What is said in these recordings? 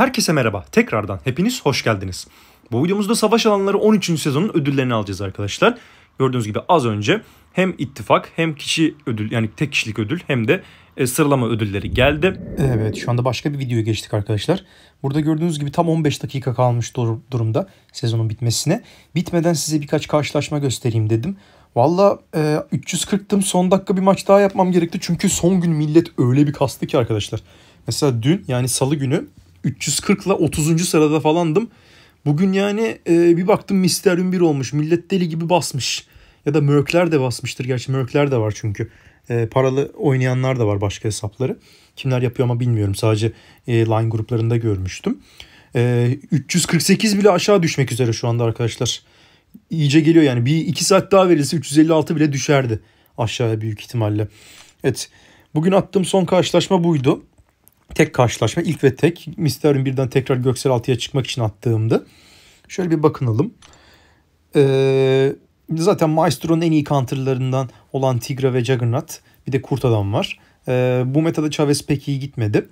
Herkese merhaba. Tekrardan hepiniz hoş geldiniz. Bu videomuzda savaş alanları 13. sezonun ödüllerini alacağız arkadaşlar. Gördüğünüz gibi az önce hem ittifak hem kişi ödül yani tek kişilik ödül hem de e, sıralama ödülleri geldi. Evet şu anda başka bir videoya geçtik arkadaşlar. Burada gördüğünüz gibi tam 15 dakika kalmış dur durumda sezonun bitmesine. Bitmeden size birkaç karşılaşma göstereyim dedim. Valla e, 340'tım son dakika bir maç daha yapmam gerekti. Çünkü son gün millet öyle bir kastı ki arkadaşlar. Mesela dün yani salı günü 340 ile 30. sırada falandım. Bugün yani e, bir baktım Misterium 1 olmuş. Millet deli gibi basmış. Ya da Mörkler de basmıştır. Gerçi Mörkler de var çünkü. E, paralı oynayanlar da var başka hesapları. Kimler yapıyor ama bilmiyorum. Sadece e, line gruplarında görmüştüm. E, 348 bile aşağı düşmek üzere şu anda arkadaşlar. İyice geliyor yani. Bir iki saat daha verilse 356 bile düşerdi aşağıya büyük ihtimalle. Evet. Bugün attığım son karşılaşma buydu tek karşılaşma ilk ve tek Misterium birden tekrar Göksel altıya çıkmak için attığımdı. Şöyle bir bakınalım. Ee, zaten Maestro'nun en iyi counterlarından olan Tigra ve Juggernaut bir de Kurt Adam var. Ee, bu metada Chavez pek iyi gitmedi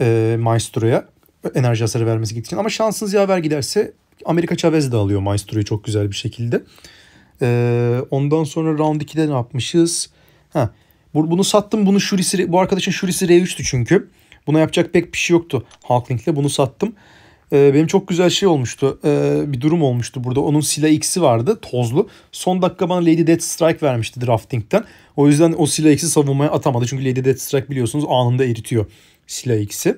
e, Maestro'ya enerji hasarı vermesi gittiği için. Ama şanssız yaver giderse Amerika Chavez de alıyor Maestro'yu çok güzel bir şekilde. Ee, ondan sonra round 2'de ne yapmışız? Ha, bunu sattım. Bunu Shuri bu arkadaşın Shuri'si R3'tü çünkü. Buna yapacak pek bir şey yoktu halklinkle Bunu sattım. E, benim çok güzel şey olmuştu. E, bir durum olmuştu burada. Onun Sila X'i vardı tozlu. Son dakika bana Lady Death Strike vermişti drafting'den. O yüzden o Sila X'i savunmaya atamadı. Çünkü Lady Death Strike biliyorsunuz anında eritiyor Sila X'i.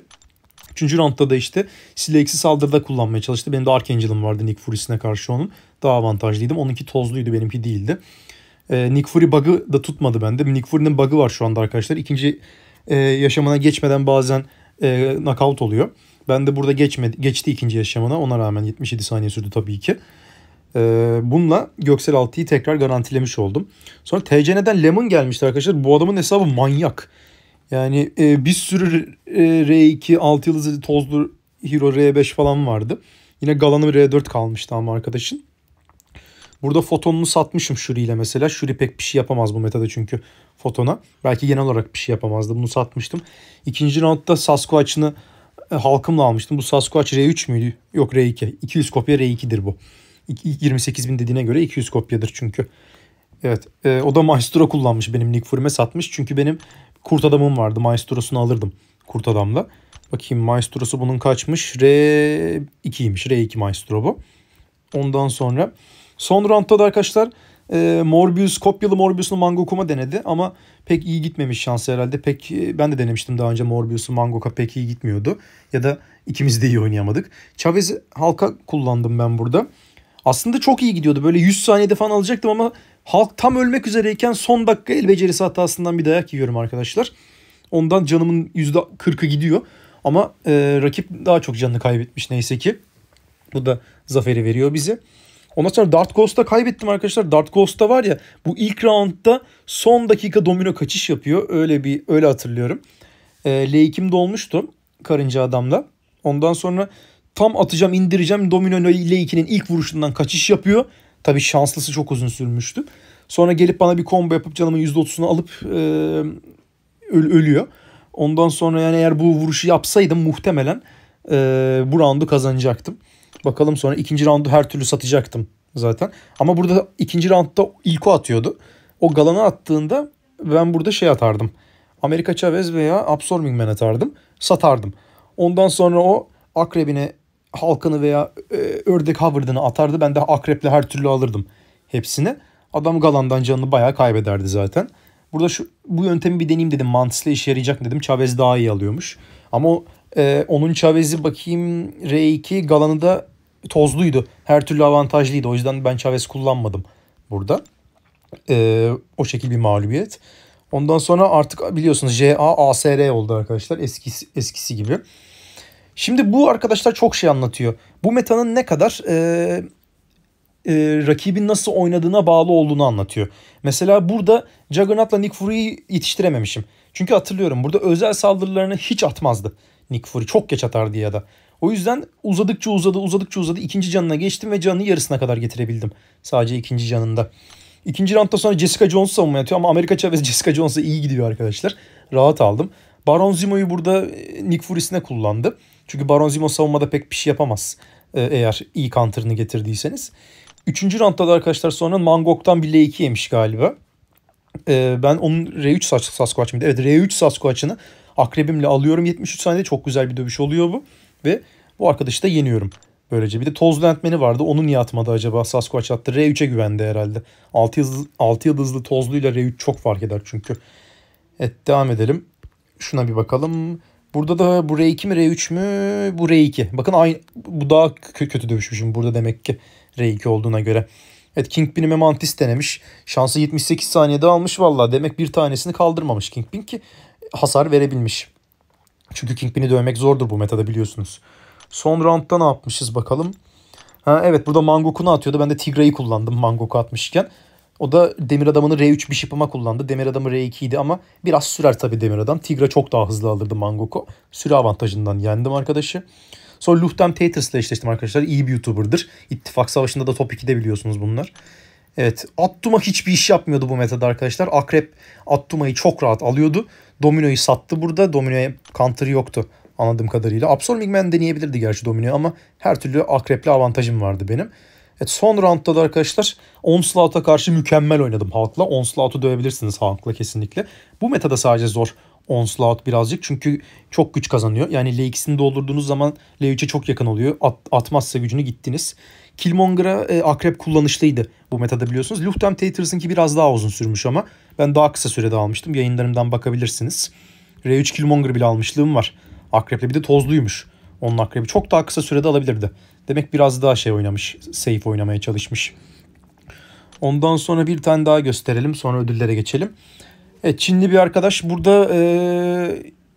Üçüncü roundda da işte Sila X'i saldırıda kullanmaya çalıştı. Benim de ark Archangel'ım vardı Nick Fury'sine karşı onun. Daha avantajlıydım. Onunki tozluydu benimki değildi. Ee, Nick Fury bug'ı da tutmadı bende. Nick Fury'nin bug'ı var şu anda arkadaşlar. İkinci e, yaşamına geçmeden bazen e, knockout oluyor. Ben de burada geçmedi, geçti ikinci yaşamına. Ona rağmen 77 saniye sürdü tabii ki. E, bununla Göksel Altı'yı tekrar garantilemiş oldum. Sonra TCN'den Lemon gelmişti arkadaşlar. Bu adamın hesabı manyak. Yani e, bir sürü e, R2, 6 yıldızlı tozlu Hero R5 falan vardı. Yine Galan'ı R4 kalmıştı ama arkadaşın. Burada fotonunu satmışım Shuri ile mesela. Shuri pek bir şey yapamaz bu metada çünkü fotona. Belki genel olarak bir şey yapamazdı. Bunu satmıştım. İkinci roundda Sasquatch'ını e, halkımla almıştım. Bu Sasquatch R3 müydü? Yok R2. 200 kopya R2'dir bu. 28 bin dediğine göre 200 kopyadır çünkü. Evet. E, o da Maestro kullanmış benim Nick Fury'me satmış. Çünkü benim kurt adamım vardı. Maestro'sunu alırdım kurt adamla. Bakayım Maestro'su bunun kaçmış? R2'ymiş. R2 Maestro bu. Ondan sonra Son roundda da arkadaşlar e, Morbius, kopyalı Morbius'un Mangokuma denedi ama pek iyi gitmemiş şansı herhalde. Pek e, ben de denemiştim daha önce Morbius'u Mangoka pek iyi gitmiyordu. Ya da ikimiz de iyi oynayamadık. Chavez halka kullandım ben burada. Aslında çok iyi gidiyordu. Böyle 100 saniyede falan alacaktım ama halk tam ölmek üzereyken son dakika el becerisi hatasından bir dayak yiyorum arkadaşlar. Ondan canımın %40'ı gidiyor. Ama e, rakip daha çok canını kaybetmiş neyse ki. Bu da zaferi veriyor bize. Ondan sonra Dart Coast'ta kaybettim arkadaşlar. Dart Coast'ta var ya bu ilk roundda son dakika domino kaçış yapıyor. Öyle bir öyle hatırlıyorum. E, ee, L2'm dolmuştu karınca adamla. Ondan sonra tam atacağım indireceğim domino L2'nin ilk vuruşundan kaçış yapıyor. Tabii şanslısı çok uzun sürmüştü. Sonra gelip bana bir combo yapıp canımın %30'unu alıp e, ölüyor. Ondan sonra yani eğer bu vuruşu yapsaydım muhtemelen e, bu roundu kazanacaktım. Bakalım sonra ikinci roundu her türlü satacaktım zaten. Ama burada ikinci roundda ilk o atıyordu. O Galan'a attığında ben burada şey atardım. Amerika Chavez veya Absorbing Man atardım. Satardım. Ondan sonra o akrebine halkını veya e, ördek Howard'ını atardı. Ben de akreple her türlü alırdım hepsini. Adam Galan'dan canını bayağı kaybederdi zaten. Burada şu bu yöntemi bir deneyeyim dedim. Mantis'le işe yarayacak dedim. Chavez daha iyi alıyormuş. Ama o, e, onun Chavez'i bakayım R2 Galan'ı da tozluydu. Her türlü avantajlıydı. O yüzden ben Chavez kullanmadım burada. Ee, o şekil bir mağlubiyet. Ondan sonra artık biliyorsunuz JA ASR oldu arkadaşlar eskisi, eskisi gibi. Şimdi bu arkadaşlar çok şey anlatıyor. Bu metanın ne kadar e, e, rakibin nasıl oynadığına bağlı olduğunu anlatıyor. Mesela burada Juggernaut'la Nick Fury'yi yetiştirememişim. Çünkü hatırlıyorum burada özel saldırılarını hiç atmazdı Nick Fury. Çok geç atardı ya da. O yüzden uzadıkça uzadı uzadıkça uzadı ikinci canına geçtim ve canını yarısına kadar getirebildim. Sadece ikinci canında. İkinci roundda sonra Jessica Jones savunma yatıyor ama Amerika Chavez Jessica Jones'a iyi gidiyor arkadaşlar. Rahat aldım. Baron Zimo'yu burada e, Nick Fury'sine kullandı. Çünkü Baron Zimo savunmada pek bir şey yapamaz e, eğer iyi counter'ını getirdiyseniz. Üçüncü roundda da arkadaşlar sonra Mangok'tan bir L2 yemiş galiba. E, ben onun R3 Sasquatch mıydı? Evet R3 Sasquatch'ını akrebimle alıyorum. 73 saniyede çok güzel bir dövüş oluyor bu ve bu arkadaşı da yeniyorum. Böylece bir de tozlu lentmeni vardı. Onu niye atmadı acaba? Sasquatch attı. R3'e güvendi herhalde. 6 yıldızlı, 6 yıldızlı tozluyla R3 çok fark eder çünkü. Evet devam edelim. Şuna bir bakalım. Burada da bu R2 mi R3 mü? Bu R2. Bakın aynı, bu daha kötü dövüşmüşüm burada demek ki R2 olduğuna göre. Evet Kingpin'ime Mantis denemiş. Şansı 78 saniyede almış valla. Demek bir tanesini kaldırmamış Kingpin ki hasar verebilmiş. Çünkü Kingpin'i dövmek zordur bu metada biliyorsunuz. Son roundda ne yapmışız bakalım. Ha, evet burada Mangoku'nu atıyordu. Ben de Tigra'yı kullandım Mangoku atmışken. O da Demir Adam'ını R3 Bishop'ıma kullandı. Demir Adamı R2 idi ama biraz sürer tabii Demir Adam. Tigra çok daha hızlı alırdı Mangoku. Süre avantajından yendim arkadaşı. Sonra Luhtem Taters'la eşleştim arkadaşlar. İyi bir YouTuber'dır. İttifak Savaşı'nda da top 2'de biliyorsunuz bunlar. Evet Attuma hiçbir iş yapmıyordu bu metada arkadaşlar. Akrep Attuma'yı çok rahat alıyordu. Domino'yu sattı burada. Domino'ya counter yoktu anladığım kadarıyla. Absorbing Man deneyebilirdi gerçi Domino'yu ama her türlü akreple avantajım vardı benim. Evet son roundda da arkadaşlar Onslaught'a karşı mükemmel oynadım Hulk'la. Onslaught'u dövebilirsiniz Hulk'la kesinlikle. Bu metada sadece zor Onslaught birazcık çünkü çok güç kazanıyor. Yani L2'sini doldurduğunuz zaman L3'e çok yakın oluyor. At, atmazsa gücünü gittiniz. Killmonger'a e, akrep kullanışlıydı bu metada biliyorsunuz. Luchtem ki biraz daha uzun sürmüş ama ben daha kısa sürede almıştım. Yayınlarımdan bakabilirsiniz. R3 Killmonger bile almışlığım var. Akreple bir de tozluymuş. Onun akrebi çok daha kısa sürede alabilirdi. Demek biraz daha şey oynamış, safe oynamaya çalışmış. Ondan sonra bir tane daha gösterelim. Sonra ödüllere geçelim. Evet, Çinli bir arkadaş burada e,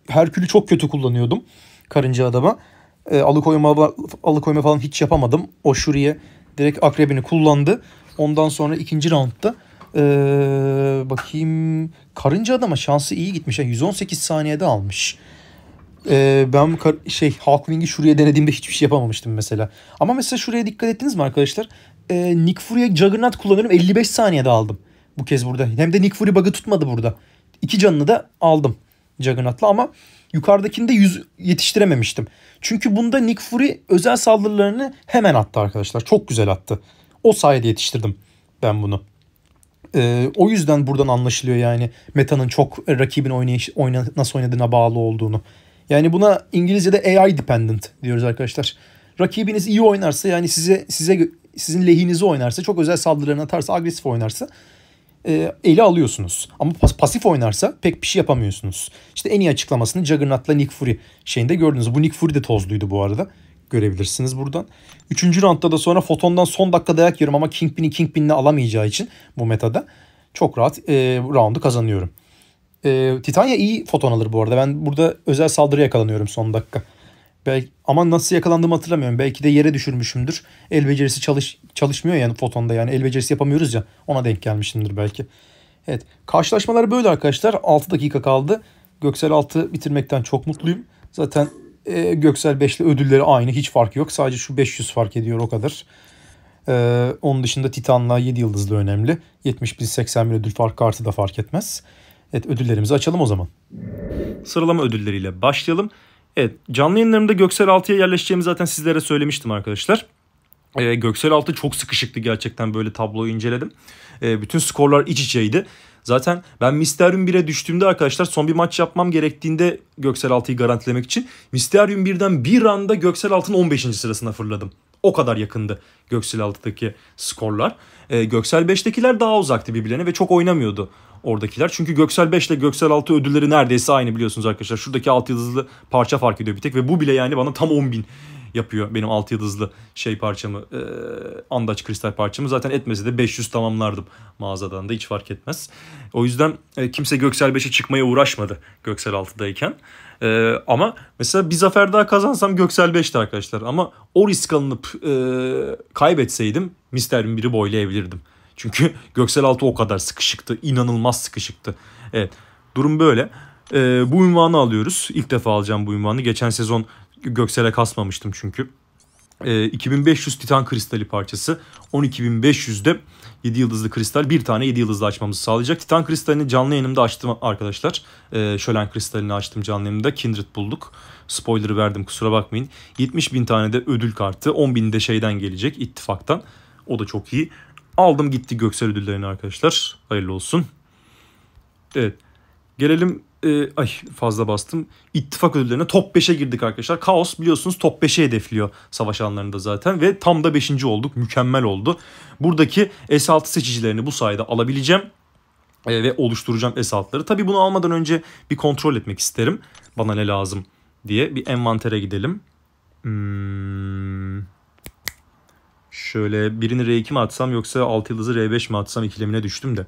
Herkül'ü çok kötü kullanıyordum. Karınca adama. E, alıkoyma, alıkoyma falan hiç yapamadım. O şuriye direkt akrebini kullandı. Ondan sonra ikinci roundda e, bakayım karınca adama şansı iyi gitmiş. Yani 118 saniyede almış. E, ben şey Hawkwing'i şuraya denediğimde hiçbir şey yapamamıştım mesela. Ama mesela şuraya dikkat ettiniz mi arkadaşlar? E, Nick Fury'e Juggernaut kullanıyorum. 55 saniyede aldım. Bu kez burada. Hem de Nick Fury bug'ı tutmadı burada. İki canını da aldım Juggernaut'la ama Yukarıdakinde yüz yetiştirememiştim. Çünkü bunda Nick Fury özel saldırılarını hemen attı arkadaşlar. Çok güzel attı. O sayede yetiştirdim ben bunu. Ee, o yüzden buradan anlaşılıyor yani Meta'nın çok rakibin oynayış, oyna, nasıl oynadığına bağlı olduğunu. Yani buna İngilizce'de AI dependent diyoruz arkadaşlar. Rakibiniz iyi oynarsa yani size size sizin lehinize oynarsa, çok özel saldırılarını atarsa, agresif oynarsa e, ele alıyorsunuz. Ama pas, pasif oynarsa pek bir şey yapamıyorsunuz. İşte en iyi açıklamasını Juggernaut'la Nick Fury şeyinde gördünüz. Bu Nick Fury de tozluydu bu arada. Görebilirsiniz buradan. Üçüncü roundda da sonra Foton'dan son dakika dayak yiyorum ama Kingpin'i Kingpin'le alamayacağı için bu metada çok rahat e, roundu kazanıyorum. E, Titania iyi foton alır bu arada. Ben burada özel saldırı yakalanıyorum son dakika. Belki, ama nasıl yakalandığımı hatırlamıyorum. Belki de yere düşürmüşümdür. El becerisi çalış, çalışmıyor yani fotonda yani. El becerisi yapamıyoruz ya. Ona denk gelmişimdir belki. Evet. Karşılaşmalar böyle arkadaşlar. 6 dakika kaldı. Göksel 6 bitirmekten çok mutluyum. Zaten e, Göksel 5 ile ödülleri aynı. Hiç fark yok. Sadece şu 500 fark ediyor o kadar. Ee, onun dışında Titan'la 7 yıldız da önemli. 71-81 ödül farkı artı da fark etmez. Evet ödüllerimizi açalım o zaman. Sıralama ödülleriyle başlayalım. Evet canlı yayınlarımda Göksel 6'ya yerleşeceğimi zaten sizlere söylemiştim arkadaşlar. E, Göksel 6 çok sıkışıktı gerçekten böyle tabloyu inceledim. E, bütün skorlar iç içeydi. Zaten ben Mysterium 1'e düştüğümde arkadaşlar son bir maç yapmam gerektiğinde Göksel 6'yı garantilemek için Mysterium 1'den bir anda Göksel 6'nın 15. sırasına fırladım. O kadar yakındı Göksel 6'daki skorlar. E, Göksel 5'tekiler daha uzaktı birbirlerine ve çok oynamıyordu oradakiler. Çünkü Göksel 5 ile Göksel 6 ödülleri neredeyse aynı biliyorsunuz arkadaşlar. Şuradaki 6 yıldızlı parça fark ediyor bir tek ve bu bile yani bana tam 10 bin yapıyor benim 6 yıldızlı şey parçamı e, andaç kristal parçamı zaten etmese de 500 tamamlardım mağazadan da hiç fark etmez. O yüzden e, kimse Göksel 5'e çıkmaya uğraşmadı Göksel 6'dayken. E, ama mesela bir zafer daha kazansam Göksel 5'ti arkadaşlar ama o risk alınıp e, kaybetseydim Mister 1'i boylayabilirdim. Çünkü Göksel Altı o kadar sıkışıktı. inanılmaz sıkışıktı. Evet. Durum böyle. E, bu ünvanı alıyoruz. İlk defa alacağım bu ünvanı. Geçen sezon Göksel'e kasmamıştım çünkü. E, ee, 2500 Titan kristali parçası. 12500'de 7 yıldızlı kristal. Bir tane 7 yıldızlı açmamızı sağlayacak. Titan kristalini canlı yayınımda açtım arkadaşlar. E, ee, şölen kristalini açtım canlı yayınımda. Kindred bulduk. Spoiler'ı verdim kusura bakmayın. 70 bin tane de ödül kartı. 10 bin de şeyden gelecek ittifaktan. O da çok iyi. Aldım gitti Göksel ödüllerini arkadaşlar. Hayırlı olsun. Evet. Gelelim e, ay fazla bastım. İttifak ödüllerine top 5'e girdik arkadaşlar. Kaos biliyorsunuz top 5'e hedefliyor savaş alanlarında zaten ve tam da 5. olduk. Mükemmel oldu. Buradaki S6 seçicilerini bu sayede alabileceğim e, ve oluşturacağım S6'ları. Tabi bunu almadan önce bir kontrol etmek isterim. Bana ne lazım diye bir envantere gidelim. Hmm, Şöyle birini R2 mi atsam yoksa 6 yıldızı R5 mi atsam ikilemine düştüm de.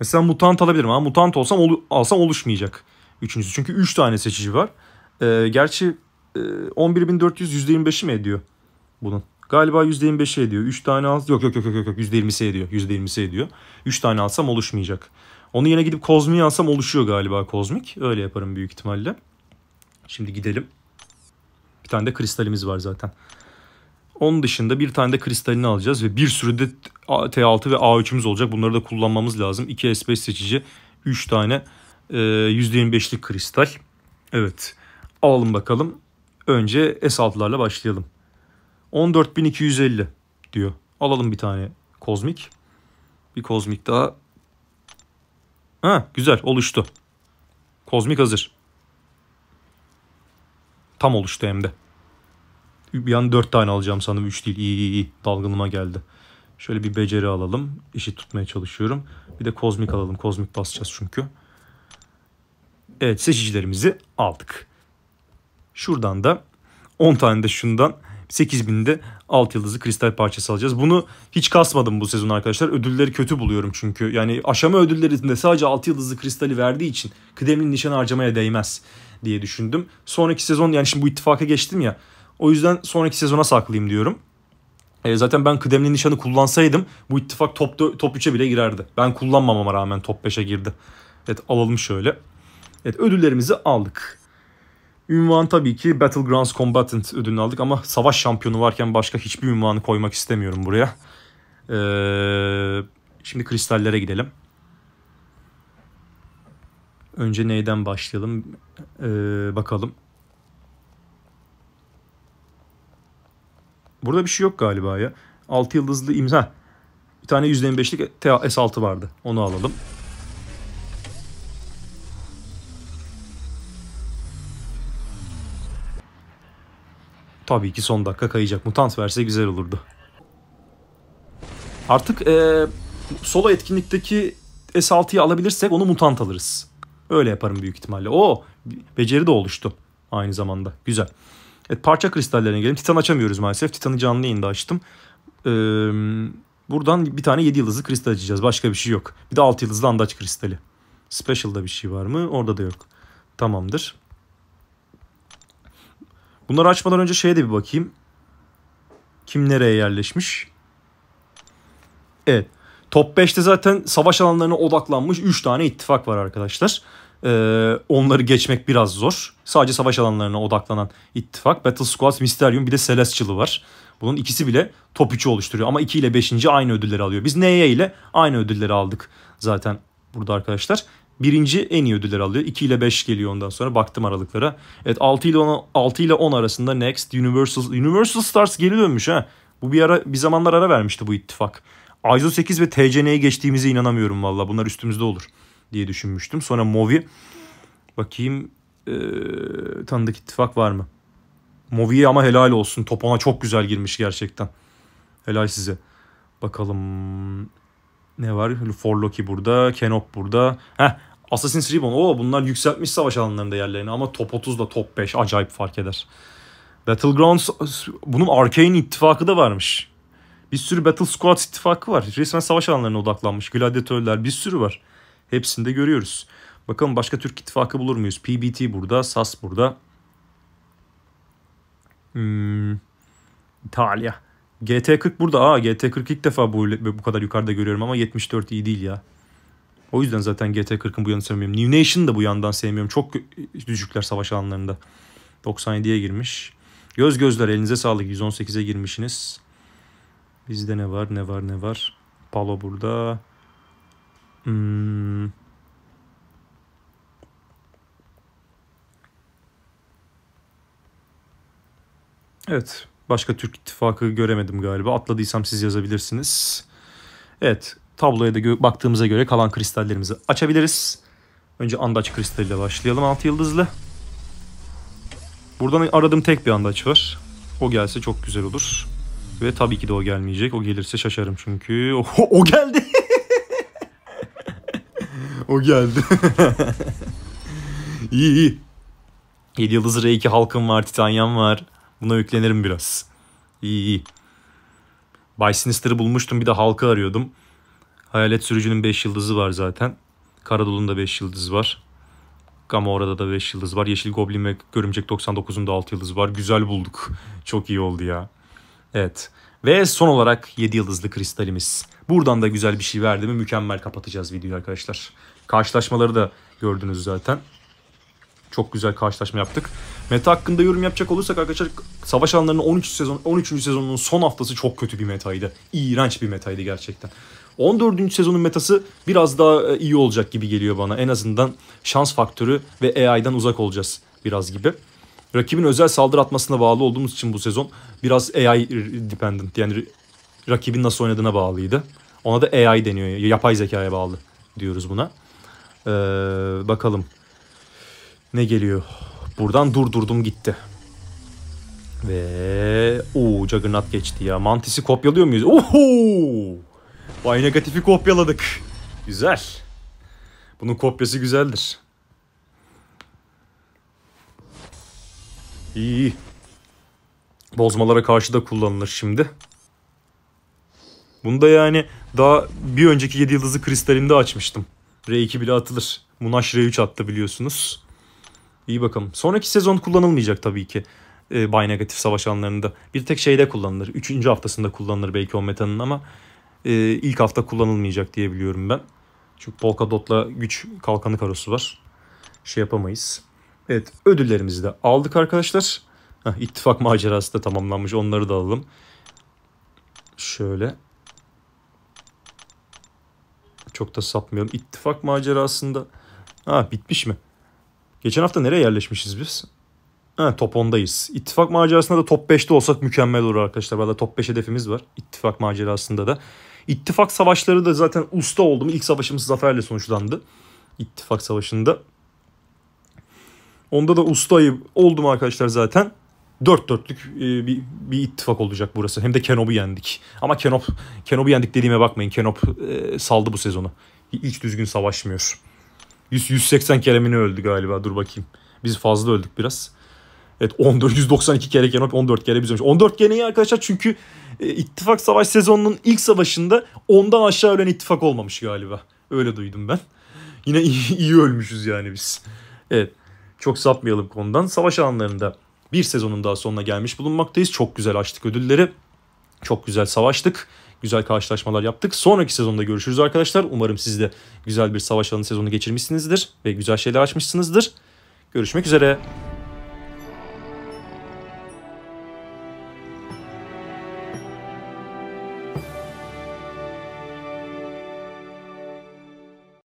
Mesela mutant alabilirim ama mutant olsam ol, alsam oluşmayacak. Üçüncüsü. Çünkü 3 üç tane seçici var. Ee, gerçi e, 11.400 %25'i mi ediyor bunun? Galiba %25'i ediyor. 3 tane al. Yok yok yok yok yok. %20'si ediyor. %20'si ediyor. 3 tane alsam oluşmayacak. Onu yine gidip kozmiği alsam oluşuyor galiba kozmik. Öyle yaparım büyük ihtimalle. Şimdi gidelim. Bir tane de kristalimiz var zaten. Onun dışında bir tane de kristalini alacağız ve bir sürü de T6 ve A3'ümüz olacak. Bunları da kullanmamız lazım. 2 S5 seçici, 3 tane e, %25'lik kristal. Evet alalım bakalım. Önce S6'larla başlayalım. 14.250 diyor. Alalım bir tane kozmik. Bir kozmik daha. Ha güzel oluştu. Kozmik hazır. Tam oluştu hem de bir an dört tane alacağım sandım. üç değil. İyi iyi iyi. dalgınıma geldi. Şöyle bir beceri alalım. İşi tutmaya çalışıyorum. Bir de kozmik alalım. Kozmik basacağız çünkü. Evet seçicilerimizi aldık. Şuradan da 10 tane de şundan 8000'de alt yıldızı kristal parçası alacağız. Bunu hiç kasmadım bu sezon arkadaşlar. Ödülleri kötü buluyorum çünkü. Yani aşama ödüllerinde sadece alt yıldızlı kristali verdiği için kıdemli nişan harcamaya değmez diye düşündüm. Sonraki sezon yani şimdi bu ittifaka geçtim ya. O yüzden sonraki sezona saklayayım diyorum. E, zaten ben kıdemli nişanı kullansaydım bu ittifak top, top 3'e bile girerdi. Ben kullanmamama rağmen top 5'e girdi. Evet alalım şöyle. Evet ödüllerimizi aldık. Ünvan tabii ki Battlegrounds Combatant ödülünü aldık ama savaş şampiyonu varken başka hiçbir ünvanı koymak istemiyorum buraya. Ee, şimdi kristallere gidelim. Önce neyden başlayalım ee, bakalım. Burada bir şey yok galiba ya. 6 yıldızlı imza. Bir tane %25'lik S6 vardı. Onu alalım. Tabii ki son dakika kayacak. Mutant verse güzel olurdu. Artık e, solo etkinlikteki S6'yı alabilirsek onu mutant alırız. Öyle yaparım büyük ihtimalle. O beceri de oluştu aynı zamanda. Güzel. Evet parça kristallerine gelelim. Titan açamıyoruz maalesef. Titan'ı canlı yayında açtım. Ee, buradan bir tane 7 yıldızlı kristal açacağız. Başka bir şey yok. Bir de 6 yıldızlı andaç kristali. Special'da bir şey var mı? Orada da yok. Tamamdır. Bunları açmadan önce şeye de bir bakayım. Kim nereye yerleşmiş? Evet. Top 5'te zaten savaş alanlarına odaklanmış 3 tane ittifak var arkadaşlar. Ee, onları geçmek biraz zor. Sadece savaş alanlarına odaklanan ittifak. Battle Squad, Mysterium bir de Celestial'ı var. Bunun ikisi bile top 3'ü oluşturuyor. Ama 2 ile 5. aynı ödülleri alıyor. Biz NY e ile aynı ödülleri aldık zaten burada arkadaşlar. Birinci en iyi ödüller alıyor. 2 ile 5 geliyor ondan sonra. Baktım aralıklara. Evet 6 ile 10, 6 ile 10 arasında Next, Universal, Universal Stars geri dönmüş ha. Bu bir ara bir zamanlar ara vermişti bu ittifak. ISO 8 ve TCN'ye geçtiğimize inanamıyorum valla. Bunlar üstümüzde olur diye düşünmüştüm. Sonra Movi bakayım e, tanıdık ittifak var mı? Movi'ye ama helal olsun. Topana çok güzel girmiş gerçekten. Helal size. Bakalım ne var? Forloki burada, Kenop burada. Heh, Assassin's Reborn. Oo bunlar yükseltmiş savaş alanlarında yerlerini ama top 30 da top 5 acayip fark eder. Battlegrounds bunun Arcane ittifakı da varmış. Bir sürü Battle Squad ittifakı var. Resmen savaş alanlarına odaklanmış. Gladiatörler bir sürü var. Hepsinde görüyoruz. Bakalım başka Türk ittifakı bulur muyuz? PBT burada, SAS burada. Hmm, İtalya. GT40 burada. Aa GT40 ilk defa bu, bu kadar yukarıda görüyorum ama 74 iyi değil ya. O yüzden zaten GT40'ın bu yanı sevmiyorum. New Nation'ı da bu yandan sevmiyorum. Çok düşükler savaş alanlarında. 97'ye girmiş. Göz gözler elinize sağlık. 118'e girmişsiniz. Bizde ne var ne var ne var. Palo burada. Hmm. Evet. Başka Türk ittifakı göremedim galiba. Atladıysam siz yazabilirsiniz. Evet. Tabloya da gö- baktığımıza göre kalan kristallerimizi açabiliriz. Önce andaç kristaliyle başlayalım. altı yıldızlı. Buradan aradığım tek bir andaç var. O gelse çok güzel olur. Ve tabii ki de o gelmeyecek. O gelirse şaşarım çünkü. O, o geldi o geldi. İyi iyi. 7 yıldız R2 halkım var, Titanyan var. Buna yüklenirim biraz. İyi iyi. Bay Sinister'ı bulmuştum bir de halkı arıyordum. Hayalet sürücünün 5 yıldızı var zaten. Karadolu'nun da 5 yıldız var. Gamora'da da 5 yıldız var. Yeşil Goblin ve Görümcek 99'un da 6 yıldız var. Güzel bulduk. Çok iyi oldu ya. Evet. Ve son olarak 7 yıldızlı kristalimiz. Buradan da güzel bir şey verdi mi mükemmel kapatacağız videoyu arkadaşlar. Karşılaşmaları da gördünüz zaten. Çok güzel karşılaşma yaptık. Meta hakkında yorum yapacak olursak arkadaşlar savaş alanlarının 13. sezon 13. sezonunun son haftası çok kötü bir metaydı. İğrenç bir metaydı gerçekten. 14. sezonun metası biraz daha e, iyi olacak gibi geliyor bana. En azından şans faktörü ve AI'dan uzak olacağız biraz gibi. Rakibin özel saldırı atmasına bağlı olduğumuz için bu sezon biraz AI dependent yani rakibin nasıl oynadığına bağlıydı. Ona da AI deniyor. Yapay zekaya bağlı diyoruz buna. Ee, bakalım ne geliyor. Buradan durdurdum gitti. Ve o Juggernaut geçti ya. Mantis'i kopyalıyor muyuz? Oho! Bay negatifi kopyaladık. Güzel. Bunun kopyası güzeldir. İyi. Bozmalara karşı da kullanılır şimdi. Bunda yani daha bir önceki 7 yıldızlı kristalimde açmıştım. R2 bile atılır. Munaş R3 attı biliyorsunuz. İyi bakalım. Sonraki sezon kullanılmayacak tabii ki. E, bay negatif savaş anlarında. Bir tek şeyde kullanılır. Üçüncü haftasında kullanılır belki o metanın ama e, ilk hafta kullanılmayacak diye biliyorum ben. Çünkü Polkadot'la güç kalkanı karosu var. Şey yapamayız. Evet ödüllerimizi de aldık arkadaşlar. Heh, ittifak macerası da tamamlanmış. Onları da alalım. Şöyle çok da sapmayalım. İttifak macerasında. Ha bitmiş mi? Geçen hafta nereye yerleşmişiz biz? Ha, top 10'dayız. İttifak macerasında da top 5'te olsak mükemmel olur arkadaşlar. Valla top 5 hedefimiz var. İttifak macerasında da. İttifak savaşları da zaten usta oldum. İlk savaşımız zaferle sonuçlandı. İttifak savaşında. Onda da ustayı oldum arkadaşlar zaten dört dörtlük e, bir, bir ittifak olacak burası. Hem de Kenobi yendik. Ama Kenop, Kenobi yendik dediğime bakmayın. Kenop e, saldı bu sezonu. Hiç düzgün savaşmıyor. 100, 180 kere mi ne öldü galiba dur bakayım. Biz fazla öldük biraz. Evet 14, 192 kere Kenop 14 kere biz ölmüş. 14 kere iyi arkadaşlar çünkü e, ittifak savaş sezonunun ilk savaşında ondan aşağı ölen ittifak olmamış galiba. Öyle duydum ben. Yine iyi, iyi ölmüşüz yani biz. Evet çok sapmayalım konudan. Savaş alanlarında bir sezonun daha sonuna gelmiş bulunmaktayız. Çok güzel açtık ödülleri. Çok güzel savaştık. Güzel karşılaşmalar yaptık. Sonraki sezonda görüşürüz arkadaşlar. Umarım siz de güzel bir savaş alanı sezonu geçirmişsinizdir ve güzel şeyler açmışsınızdır. Görüşmek üzere.